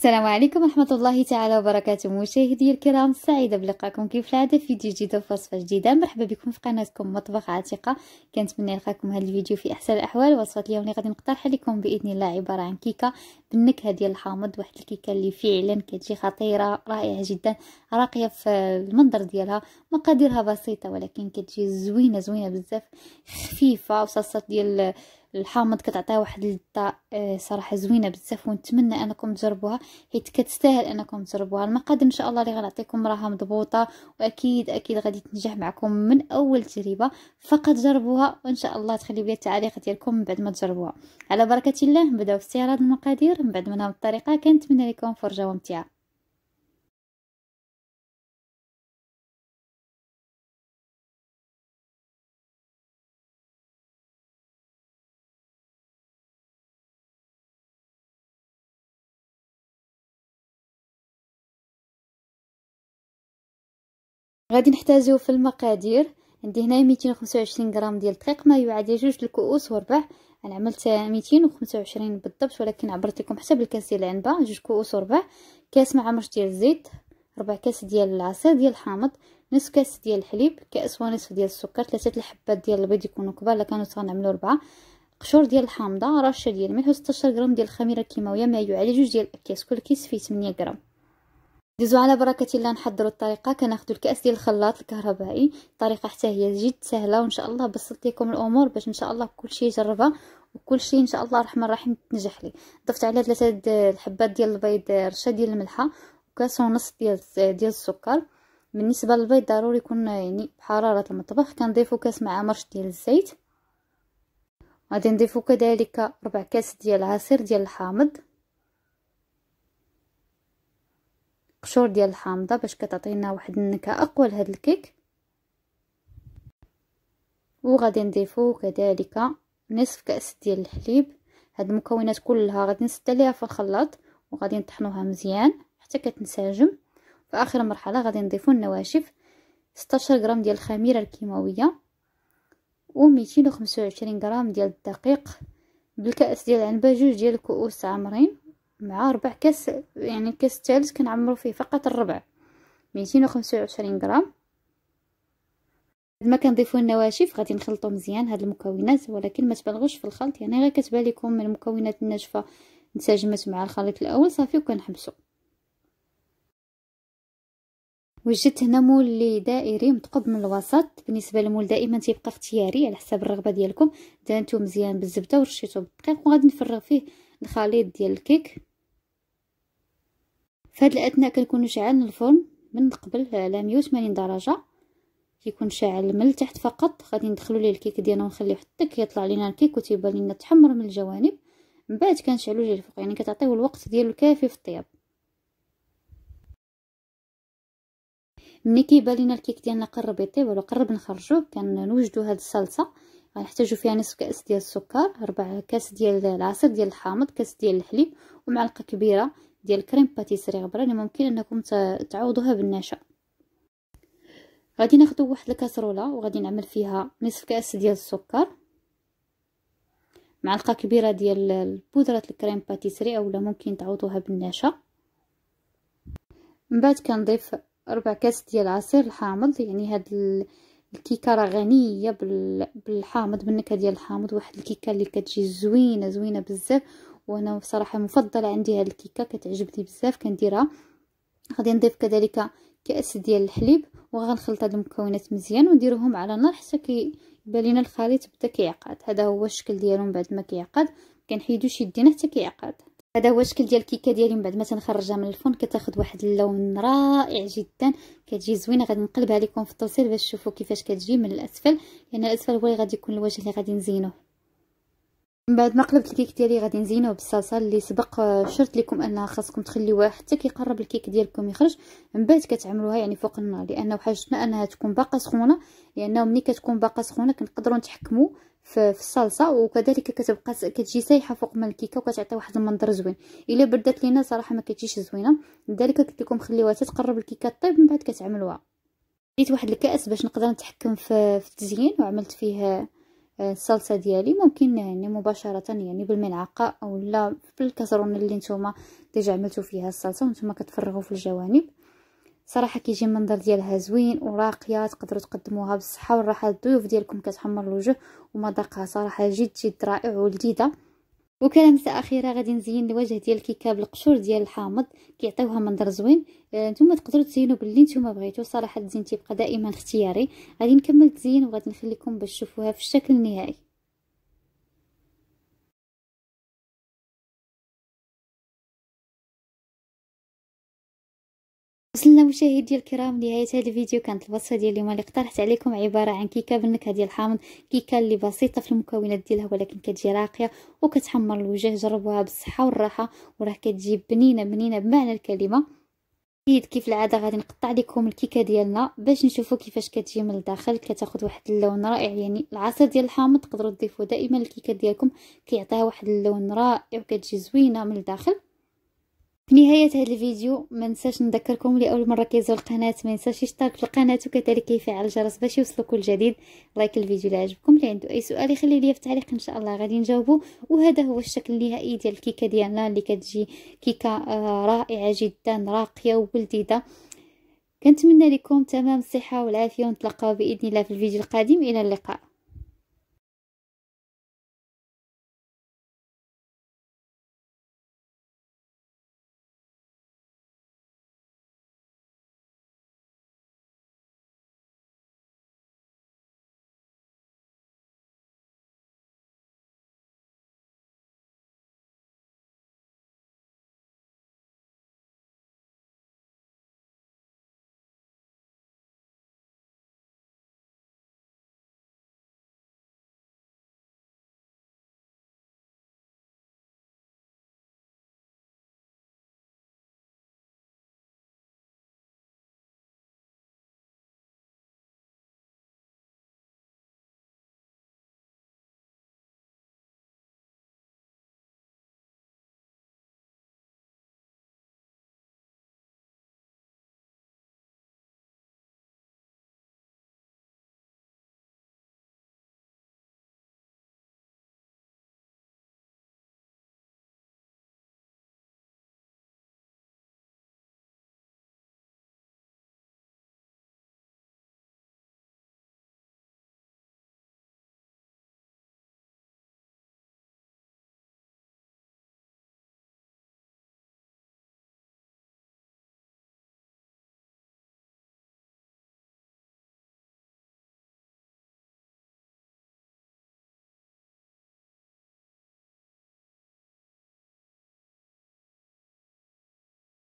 السلام عليكم ورحمة الله تعالى وبركاته مشاهدي الكرام سعيدة بلقاكم كيف العادة في فيديو جديد وصفة جديدة مرحبا بكم في قناتكم مطبخ عتيقة كنتمنى نلقاكم هذا الفيديو في أحسن الأحوال وصفة اليوم اللي غادي نقترحها لكم بإذن الله عبارة عن كيكة بالنكهة ديال الحامض واحد الكيكة اللي فعلا كتجي خطيرة رائعة جدا راقية في المنظر ديالها مقاديرها بسيطة ولكن كتجي زوينة زوينة بزاف خفيفة وصلصات ديال الحامض كتعطيها واحد اللذه آه، صراحه زوينه بزاف ونتمنى انكم تجربوها حيت كتستاهل انكم تجربوها المقادير ان شاء الله اللي غنعطيكم راها مضبوطه واكيد اكيد غادي تنجح معكم من اول تجربه فقط جربوها وان شاء الله تخليو بيا التعليق ديالكم من بعد ما تجربوها على بركه الله نبداو في استعراض المقادير من بعد ما نعاود الطريقه كنتمنى لكم فرجه ممتعه غادي نحتاجو في المقادير عندي هنا 225 غرام ديال الدقيق ما يعادل جوج الكؤوس وربع انا عملت 225 بالضبط ولكن عبرت لكم حسب الكاس ديال العنبه جوج كؤوس وربع كاس مع مرش ديال الزيت ربع كاس ديال العصير ديال الحامض نصف كاس ديال الحليب كاس ونصف ديال السكر ثلاثه الحبات ديال البيض يكونوا كبار الا كانوا صغار نعملوا اربعه قشور ديال الحامضه رشه ديال الملح و 16 غرام ديال الخميره الكيماويه ما يعادل جوج ديال الاكياس كل كيس فيه 8 غرام دوزو على بركة الله نحضروا الطريقة كناخذوا الكأس ديال الخلاط الكهربائي الطريقة حتى هي جد سهلة وان شاء الله بسطت لكم الامور باش ان شاء الله كلشي يجربها وكلشي ان شاء الله الرحمن الرحيم تنجح لي ضفت عليها ثلاثة الحبات ديال البيض رشة ديال الملحة وكاس ونص ديال ديال السكر بالنسبة للبيض ضروري يكون يعني بحرارة المطبخ كنضيفو كاس مع مرش ديال الزيت غادي نضيفو كذلك ربع كاس ديال عصير ديال الحامض القشور ديال الحامضه باش كتعطينا واحد النكهه اقوى لهاد الكيك وغادي نضيفو كذلك نصف كاس ديال الحليب هاد المكونات كلها غادي نسد عليها في الخلاط وغادي نطحنوها مزيان حتى كتنسجم في اخر مرحله غادي نضيفو النواشف 16 غرام ديال الخميره الكيماويه و 225 غرام ديال الدقيق بالكاس ديال العنبه جوج ديال الكؤوس عامرين مع ربع كاس يعني كاس الثالث كنعمرو فيه فقط الربع ميتين وخمسة وعشرين غرام ما كنضيفو النواشف غادي نخلطو مزيان هاد المكونات ولكن ما تبلغوش في الخلط يعني غير كتبان لكم من المكونات الناشفه انسجمت مع الخليط الاول صافي وكنحبسو وجدت هنا مول دائري متقب من الوسط بالنسبه للمول دائما تيبقى اختياري على حسب الرغبه ديالكم دانتو مزيان بالزبده ورشيتو بالدقيق وغادي نفرغ فيه الخليط ديال الكيك فهاد الاثناء كنكونوا شعلنا الفرن من قبل على 180 درجه كيكون شاعل من التحت فقط غادي ندخلوا ليه الكيك ديالنا ونخليه حتى كيطلع لينا الكيك وتيبان لينا تحمر من الجوانب من بعد كنشعلوا ليه الفوق يعني كتعطيه الوقت ديالو الكافي في الطياب ملي كيبان لينا الكيك ديالنا قرب يطيب ولا قرب نخرجوه كنوجدوا هاد الصلصه غنحتاجو فيها نصف كاس ديال السكر ربع كاس ديال العصير ديال الحامض كاس ديال الحليب ومعلقه كبيره ديال كريم باتيسري غبره اللي ممكن انكم تعوضوها بالنشا غادي ناخذ واحد الكاسروله وغادي نعمل فيها نصف كاس ديال السكر معلقه كبيره ديال بودره الكريم باتيسري اولا ممكن تعوضوها بالنشا من بعد كنضيف ربع كاس ديال عصير الحامض يعني هاد الكيكه راه غنيه بالحامض بالنكهه ديال الحامض واحد الكيكه اللي كتجي زوينه زوينه بزاف وانا بصراحه مفضله عندي هاد الكيكه كتعجبني بزاف كنديرها غادي نضيف كذلك كاس ديال الحليب وغنخلط هاد المكونات مزيان ونديرهم على نار حتى كيبان لينا الخليط بدا كيعقد هذا هو الشكل ديالو من بعد ما كيعقد كنحيدو شي يدينا حتى كيعقد هذا هو الشكل ديال الكيكه ديالي من بعد ما تنخرجها من الفرن كتاخذ واحد اللون رائع جدا كتجي زوينه غادي نقلبها لكم في التوصيل باش تشوفوا كيفاش كتجي من الاسفل لان يعني الاسفل هو اللي غادي يكون الوجه اللي غادي نزينوه من بعد ما قلبت الكيك ديالي غادي نزينوه بالصلصه اللي سبق آه، شرت لكم انها خاصكم تخليوها حتى كيقرب الكيك ديالكم يخرج من بعد كتعملوها يعني فوق النار لانه حاجتنا انها تكون باقا سخونه لانه ملي كتكون باقا سخونه كنقدروا نتحكموا في الصلصه وكذلك كتبقى كتجي سايحه فوق ما الكيكه وكتعطي واحد المنظر زوين الا بردات لينا صراحه ما كتجيش زوينه لذلك قلت لكم خليوها تقرب الكيكه طيب من بعد كتعملوها ديت واحد الكاس باش نقدر نتحكم في التزيين وعملت فيه الصلصه ديالي ممكن يعني مباشره يعني بالملعقه اولا في بالكسرونه اللي نتوما ديجا عملتو فيها الصلصه وانتوما كتفرغوا في الجوانب صراحه كيجي المنظر ديالها زوين وراقيه تقدروا تقدموها بالصحه والراحه للضيوف ديالكم كتحمر الوجه ومذاقها صراحه جد جد رائع ولذيذه وكلمسة أخيرة غادي نزين الوجه ديال الكيكة بالقشور ديال الحامض كيعطيوها منظر زوين آه، نتوما تقدروا تزينوا باللي نتوما بغيتو صراحة الزين تيبقى دائما اختياري غادي نكمل التزيين وغادي نخليكم باش تشوفوها في الشكل النهائي وصلنا مشاهدي الكرام لنهايه هذا الفيديو كانت الوصفه ديال اليوم اللي اقترحت عليكم عباره عن كيكه بالنكهه ديال الحامض كيكه اللي بسيطه في المكونات ديالها ولكن كتجي راقيه وكتحمر الوجه جربوها بالصحه والراحه وراه كتجي بنينه بنينه بمعنى الكلمه اكيد كيف العاده غادي نقطع لكم الكيكه ديالنا باش نشوفوا كيفاش كتجي من الداخل كتاخذ واحد اللون رائع يعني العصير ديال الحامض تقدروا تضيفوه دائما الكيكه ديالكم كيعطيها واحد اللون رائع وكتجي زوينه من الداخل في نهاية هذا الفيديو ما ننساش نذكركم لاول مره كيزور القناه ما ننساش يشترك في القناه وكذلك يفعل الجرس باش يوصلوا كل جديد لايك الفيديو اللي عجبكم اللي عنده اي سؤال يخلي ليا في التعليق ان شاء الله غادي نجاوبه وهذا هو الشكل النهائي ديال الكيكه ديالنا اللي كتجي كيكه آه، رائعه جدا راقيه وولديده كنتمنى لكم تمام الصحه والعافيه ونتلاقاو باذن الله في الفيديو القادم الى اللقاء